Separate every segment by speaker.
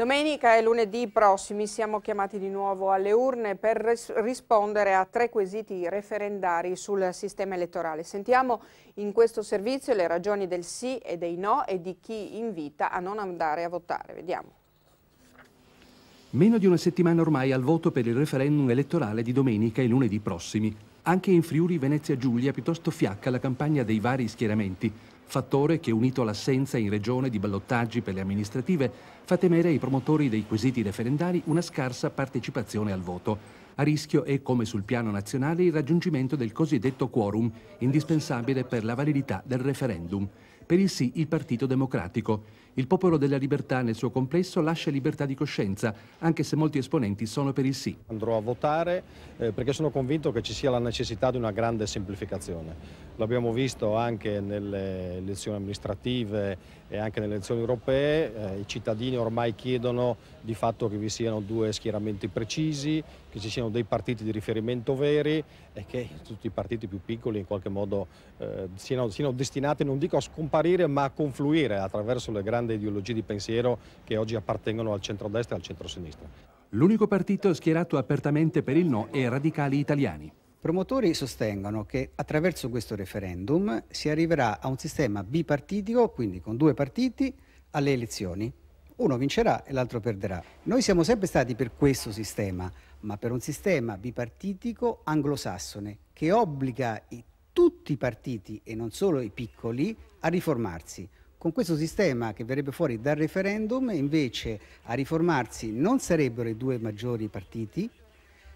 Speaker 1: Domenica e lunedì prossimi siamo chiamati di nuovo alle urne per rispondere a tre quesiti referendari sul sistema elettorale. Sentiamo in questo servizio le ragioni del sì e dei no e di chi invita a non andare a votare. Vediamo.
Speaker 2: Meno di una settimana ormai al voto per il referendum elettorale di domenica e lunedì prossimi. Anche in Friuli Venezia Giulia piuttosto fiacca la campagna dei vari schieramenti fattore che unito all'assenza in regione di ballottaggi per le amministrative fa temere ai promotori dei quesiti referendari una scarsa partecipazione al voto. A rischio è, come sul piano nazionale, il raggiungimento del cosiddetto quorum, indispensabile per la validità del referendum. Per il sì il Partito Democratico. Il popolo della libertà nel suo
Speaker 3: complesso lascia libertà di coscienza, anche se molti esponenti sono per il sì. Andrò a votare eh, perché sono convinto che ci sia la necessità di una grande semplificazione. L'abbiamo visto anche nelle elezioni amministrative e anche nelle elezioni europee, eh, i cittadini ormai chiedono di fatto che vi siano due schieramenti precisi, che ci siano sono dei partiti di riferimento veri e che tutti i partiti più piccoli in qualche modo eh, siano, siano, destinati non dico a scomparire ma a confluire attraverso le grandi ideologie di pensiero che oggi appartengono al centro-destra e al centro-sinistra.
Speaker 4: L'unico partito schierato apertamente per il no è Radicali Italiani. Promotori sostengono che attraverso questo referendum si arriverà a un sistema bipartitico, quindi con due partiti, alle elezioni. Uno vincerà e l'altro perderà. Noi siamo sempre stati per questo sistema, ma per un sistema bipartitico anglosassone che obbliga i, tutti i partiti e non solo i piccoli a riformarsi. Con questo sistema che verrebbe fuori dal referendum invece a riformarsi non sarebbero i due maggiori partiti,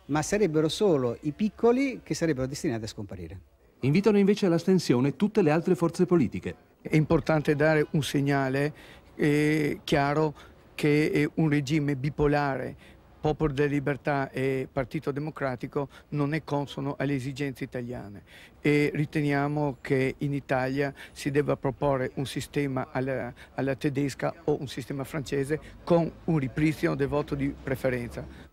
Speaker 4: ma sarebbero solo i piccoli che sarebbero destinati a scomparire. Invitano invece all'astensione tutte le altre
Speaker 5: forze politiche. È importante dare un segnale eh, chiaro che un regime bipolare Popolo della Libertà e Partito Democratico non è consono alle esigenze italiane e riteniamo che in Italia si debba proporre un sistema alla, alla tedesca o un sistema francese con un ripristino del voto di preferenza.